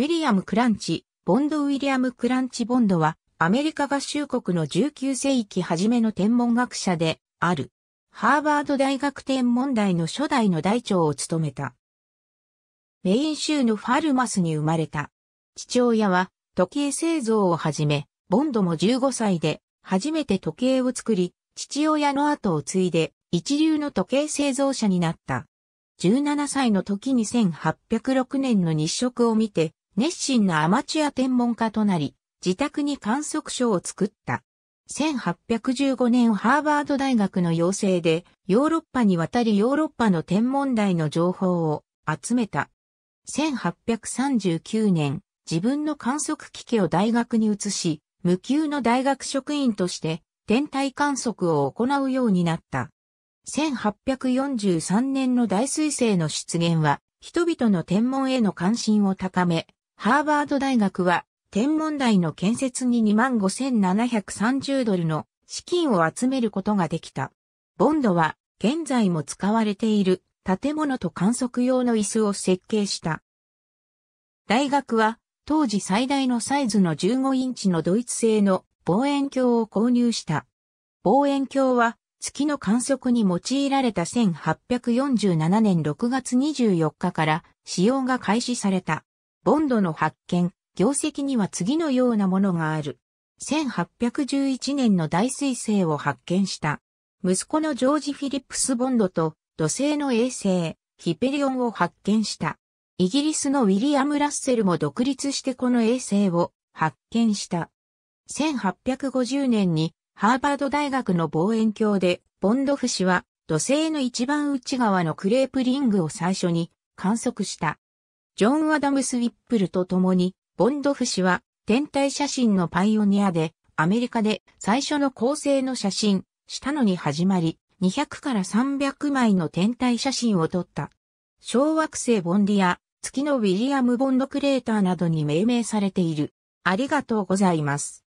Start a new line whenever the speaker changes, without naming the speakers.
ウィリアム・クランチ、ボンド・ウィリアム・クランチ・ボンドは、アメリカ合衆国の19世紀初めの天文学者で、ある。ハーバード大学天文台の初代の大長を務めた。メイン州のファルマスに生まれた。父親は時計製造を始め、ボンドも15歳で初めて時計を作り、父親の後を継いで一流の時計製造者になった。17歳の時に1806年の日食を見て、熱心なアマチュア天文家となり、自宅に観測所を作った。1815年ハーバード大学の要請でヨーロッパに渡りヨーロッパの天文台の情報を集めた。1839年、自分の観測機器を大学に移し、無給の大学職員として天体観測を行うようになった。1843年の大彗星の出現は、人々の天文への関心を高め、ハーバード大学は、天文台の建設に25,730ドルの資金を集めることができた。ボンドは、現在も使われている建物と観測用の椅子を設計した。大学は、当時最大のサイズの15インチのドイツ製の望遠鏡を購入した。望遠鏡は、月の観測に用いられた1847年6月24日から使用が開始された。ボンドの発見、業績には次のようなものがある。1811年の大彗星を発見した。息子のジョージ・フィリップス・ボンドと土星の衛星、ヒペリオンを発見した。イギリスのウィリアム・ラッセルも独立してこの衛星を発見した。1850年にハーバード大学の望遠鏡でボンドフ氏は土星の一番内側のクレープリングを最初に観測した。ジョン・アダムス・ウィップルと共に、ボンドフ氏は天体写真のパイオニアで、アメリカで最初の構成の写真、したのに始まり、200から300枚の天体写真を撮った。小惑星ボンディア、月のウィリアム・ボンド・クレーターなどに命名されている。ありがとうございます。